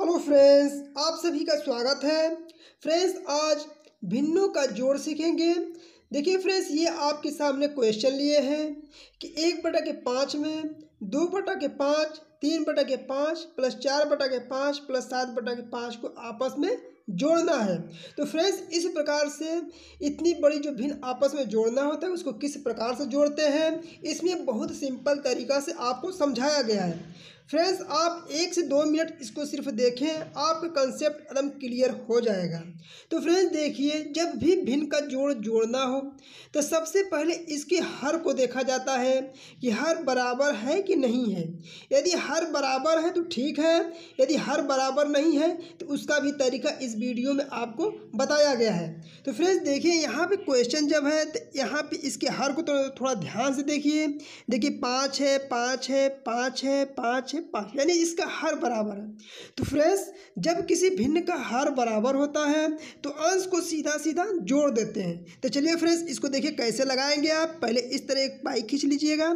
hello friends आप सभी का स्वागत है फ्रेंड्स आज भिन्नों का जोड़ सीखेंगे देखिए फ्रेंड्स ये आपके सामने क्वेश्चन लिए हैं कि एक बटा के पाँच में दो बटा के पाँच तीन बटा के पाँच प्लस चार बटा के पाँच प्लस सात बटा के पाँच को आपस में जोड़ना है तो फ्रेंड्स इस प्रकार से इतनी बड़ी जो भिन्न आपस में जोड़ना होता है उसको किस प्रकार से जोड़ते हैं इसमें बहुत सिंपल तरीका से आपको समझाया गया है फ्रेंड्स आप एक से दो मिनट इसको सिर्फ देखें आपका कंसेप्ट एकदम क्लियर हो जाएगा तो फ्रेंड्स देखिए जब भी भिन्न का जोड़ जोड़ना हो तो सबसे पहले इसके हर को देखा जाता है कि हर बराबर है कि नहीं है यदि हर बराबर है तो ठीक है यदि हर बराबर नहीं है तो उसका भी तरीका इस वीडियो में आपको बताया गया है तो फ्रेंड्स देखिए यहाँ पर क्वेश्चन जब है तो यहाँ पर इसके हर को तो थोड़ा ध्यान से देखिए देखिए पाँच है पाँच है पाँच है पाँच छः पाँच यानी इसका हर बराबर है तो फ्रेंड्स जब किसी भिन्न का हर बराबर होता है तो अंश को सीधा सीधा जोड़ देते हैं तो चलिए फ्रेंड्स इसको देखिए कैसे लगाएंगे आप पहले इस तरह एक पाई खींच लीजिएगा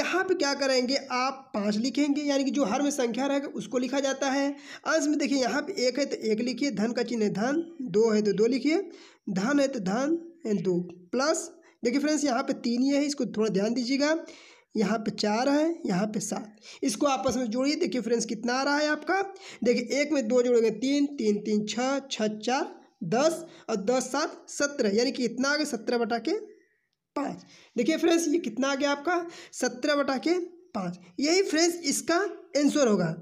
यहाँ पे क्या करेंगे आप पाँच लिखेंगे यानी कि जो हर में संख्या रहेगा उसको लिखा जाता है अंश में देखिए यहाँ पर एक है तो एक लिखिए धन का चिन्ह धन दो है तो दो लिखिए धन है तो धन दो प्लस देखिए फ्रेंड्स यहाँ पे तीन ये है इसको थोड़ा ध्यान दीजिएगा यहाँ पे चार है यहाँ पे सात इसको आपस में जोड़िए देखिए फ्रेंड्स कितना आ रहा है आपका देखिए एक में दो जोड़ेंगे तीन तीन तीन छः छः चार दस और दस सात सत्रह यानी कि इतना आ गया सत्रह बटा के पाँच देखिए फ्रेंड्स ये कितना आ गया आपका सत्रह बटा के पाँच यही फ्रेंड्स इसका आंसर होगा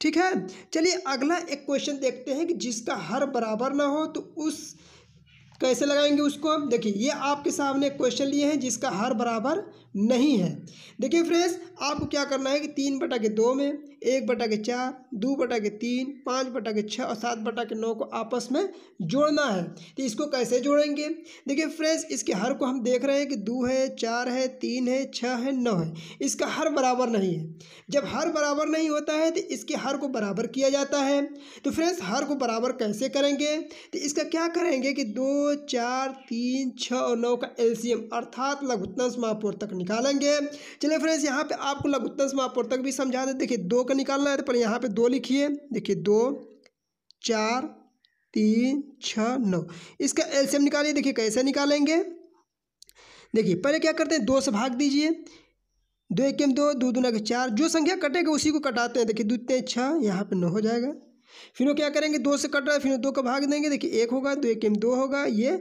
ठीक है चलिए अगला एक क्वेश्चन देखते हैं कि जिसका हर बराबर ना हो तो उस कैसे लगाएंगे उसको देखिए ये आपके सामने क्वेश्चन लिए हैं जिसका हर बराबर नहीं है देखिए फ्रेंड्स आपको क्या करना है कि तीन बटा के दो में एक बटा के चार दो बटा के तीन पाँच बटा के छः और सात बटा के नौ को आपस में जोड़ना है तो इसको कैसे जोड़ेंगे देखिए फ्रेंड्स इसके हर को हम देख रहे हैं कि दो है चार है तीन है छः है नौ है इसका हर बराबर नहीं है जब हर बराबर नहीं होता है तो इसके हर को बराबर किया जाता है तो फ्रेंड्स हर को बराबर कैसे करेंगे तो इसका क्या करेंगे कि दो चार तीन छः और नौ का एल्सियम अर्थात लघुत्तम समापोर्तक निकाल निकालेंगे चलिए फ्रेंड्स यहाँ पे आपको लघुत्तम समापवर्तक तक भी समझा दे देखिए दो का निकालना है तो पहले यहाँ पे दो लिखिए देखिए दो चार तीन छ नौ इसका एलसीएम निकालिए देखिए कैसे निकालेंगे देखिए पहले क्या करते हैं दो से भाग दीजिए दो एक दो दो दो दूना चार जो संख्या कटेगा उसी को कटाते हैं देखिए दूते छः यहाँ पे नौ हो जाएगा फिर वो क्या करेंगे दो से कट रहा है फिर दो का भाग देंगे देखिए एक होगा दो एक दो होगा ये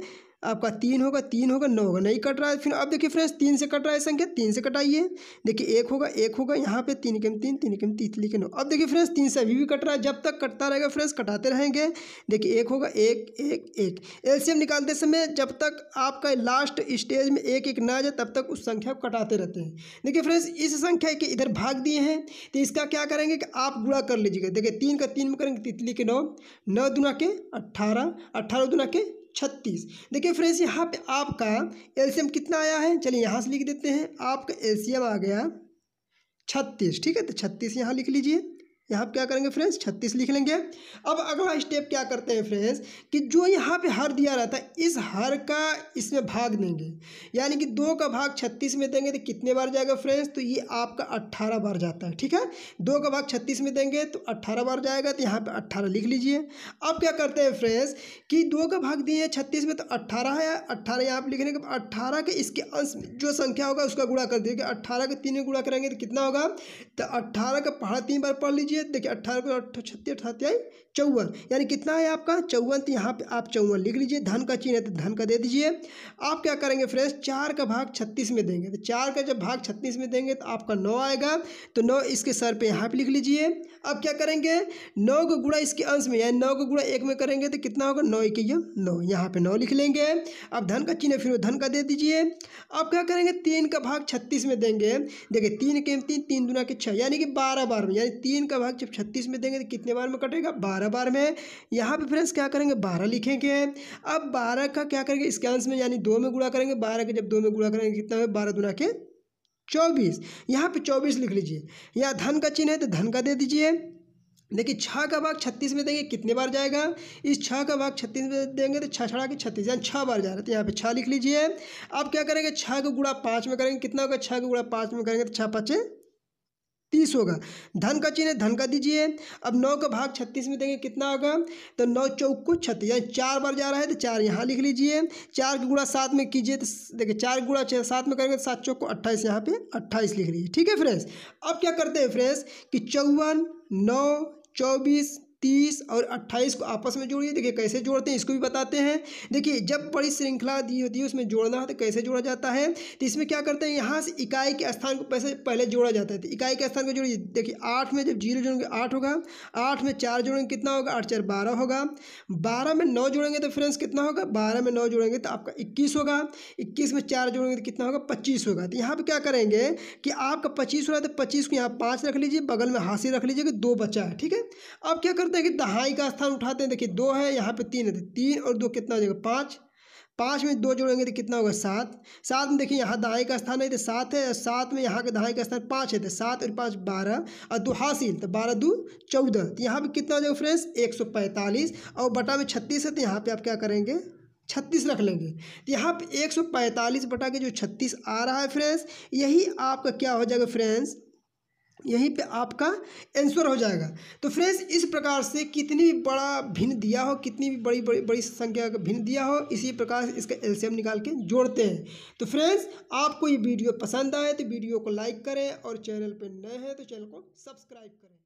आपका तीन होगा तीन होगा नौ होगा नहीं कट रहा है फिर अब देखिए फ्रेंड्स तीन से कट रहा है संख्या तीन से कटाइए देखिए एक होगा एक होगा यहाँ पे तीन के तीन तीन के तीन तीन के नौ अब देखिए फ्रेंड्स तीन से अभी भी कट रहा है जब तक कटता रहेगा फ्रेंड्स कटाते रहेंगे देखिए एक होगा एक एक एक एल्शियम निकालते समय जब तक आपका लास्ट स्टेज में एक एक ना जाए तब तक उस संख्या को कटाते रहते हैं देखिए फ्रेंड्स इस संख्या के इधर भाग दिए हैं तो इसका क्या करेंगे कि आप गुड़ा कर लीजिएगा देखिए तीन का तीन में करेंगे तितली के नौ नौ दुना के अट्ठारह अट्ठारह दुना के छत्तीस देखिए फ्रेंड्स यहाँ पे आपका एलसीएम कितना आया है चलिए यहाँ से लिख देते हैं आपका एलसीएम आ गया छत्तीस ठीक है तो छत्तीस यहाँ लिख लीजिए यहाँ क्या करेंगे फ्रेंड्स छत्तीस लिख लेंगे अब अगला स्टेप क्या करते हैं फ्रेंड्स कि जो यहाँ पे हर दिया रहता है इस हर का इसमें भाग देंगे यानी कि दो का भाग छत्तीस में देंगे तो कितने बार जाएगा फ्रेंड्स तो ये आपका अट्ठारह बार जाता है ठीक है दो का भाग छत्तीस में देंगे तो अट्ठारह बार जाएगा तो यहाँ पर अट्ठारह लिख लीजिए अब क्या करते हैं फ्रेंड्स कि दो का भाग दिए हैं छत्तीस में तो अट्ठारह है अट्ठारह यहाँ पर लिखने के अट्ठारह के इसके अंश जो संख्या होगा उसका गुड़ा कर दिए अट्ठारह के तीन में गुड़ा करेंगे तो कितना होगा तो अट्ठारह का पहाड़ तीन बार पढ़ लीजिए लीजिए देखिए अट्ठारह छत्तीस अठारह चौवन यानी कितना है आपका चौवन तो यहाँ पे आप चौवन लिख लीजिए धन का चिन्ह है तो धन का दे दीजिए आप क्या करेंगे फ्रेंड्स चार का भाग छत्तीस में देंगे तो चार का जब भाग छत्तीस में देंगे तो आपका नौ आएगा तो नौ इसके सर पे यहाँ पे लिख लीजिए अब क्या करेंगे नौ को गुड़ा इसके अंश में यानी नौ को गुणा एक में करेंगे तो कितना होगा नौ एक नौ यहाँ पर नौ लिख लेंगे अब धन का चिन्ह फिर धन का दे दीजिए अब क्या करेंगे तीन का भाग छत्तीस में देंगे देखिए तीन के तीन तीन दुना के छः यानी कि बारह बार में यानी तीन का भाग जब छत्तीस में देंगे तो कितने बार में कटेगा बारह बारह बार में यहाँ पे फ्रेंड्स क्या करेंगे बारह लिखेंगे अब बारह का क्या करेंगे इसके अंश में यानी दो में गुड़ा करेंगे बारह के जब दो में गुड़ा करेंगे कितना है बारह दुना के चौबीस यहाँ पे चौबीस लिख लीजिए यहाँ धन का चिन्ह है तो धन का दे दीजिए देखिए छः का भाग छत्तीस में देंगे कितने बार जाएगा इस छः का भाग छत्तीस में देंगे तो छः छड़ा के छत्तीस यानी छः बार जा रहा है तो यहाँ पे छः लिख लीजिए अब क्या करेंगे छः को गुड़ा पाँच में करेंगे कितना होगा छः को गुड़ा पाँच में करेंगे तो छः पाँच तीस होगा धन का चिन्ह धन का दीजिए अब नौ का भाग छत्तीस में देंगे कितना होगा तो नौ चौक को छत्तीस यानी चार बार जा रहा है तो चार यहाँ लिख लीजिए चार गुड़ा सात में कीजिए तो देखिए चार गुड़ा सात में करेंगे तो सात चौक को अट्ठाईस यहाँ पे अट्ठाईस लिख लीजिए ठीक है फ्रेंड्स अब क्या करते हैं फ्रेंड्स कि चौवन नौ चौबीस तीस और अट्ठाईस को आपस में जोड़िए देखिए कैसे जोड़ते हैं इसको भी बताते हैं देखिए जब बड़ी श्रृंखला दी होती है उसमें जोड़ना होता है तो कैसे जोड़ा जाता है तो इसमें क्या करते हैं यहाँ से इकाई के स्थान को पैसे पहले जोड़ा जाता है तो इकाई के स्थान को जोड़िए देखिए आठ में जब जीरो जोड़ेंगे आठ होगा आठ में चार जोड़ेंगे कितना होगा आठ चार बारह होगा बारह में नौ जोड़ेंगे तो फ्रेंड्स कितना होगा बारह में नौ जोड़ेंगे तो आपका इक्कीस होगा इक्कीस में चार जोड़ेंगे तो कितना होगा पच्चीस होगा तो यहाँ पर क्या करेंगे कि आपका पच्चीस हो रहा है तो पच्चीस को यहाँ पाँच रख लीजिए बगल में हाँसी रख लीजिए कि दो बचा है ठीक है अब क्या करते देखिए दहाई का स्थान उठाते हैं देखिए दो है यहाँ पे तीन है तो तीन और दो कितना हो जाएगा पाँच पाँच में दो जोड़ेंगे तो कितना होगा सात सात में देखिए यहाँ दहाई का स्थान है तो सात है और सात में यहाँ का दहाई का स्थान पाँच है तो सात और पाँच बारह और दो हासिल तो बारह दो चौदह तो यहाँ पे कितना हो जाएगा फ्रेंड्स एक सौ पैंतालीस और बटा में छत्तीस है तो यहाँ पर आप क्या करेंगे छत्तीस रख लेंगे तो यहाँ पे एक सौ पैंतालीस बटा के जो छत्तीस आ रहा है फ्रेंड्स यही आपका क्या हो जाएगा फ्रेंड्स यहीं पे आपका आंसर हो जाएगा तो फ्रेंड्स इस प्रकार से कितनी भी बड़ा भिन्न दिया हो कितनी भी बड़ी बड़ी बड़ी संख्या का भिन्न दिया हो इसी प्रकार से इसका एलसीएम निकाल के जोड़ते हैं तो फ्रेंड्स आपको ये वीडियो पसंद आए तो वीडियो को लाइक करें और चैनल पर नए हैं तो चैनल को सब्सक्राइब करें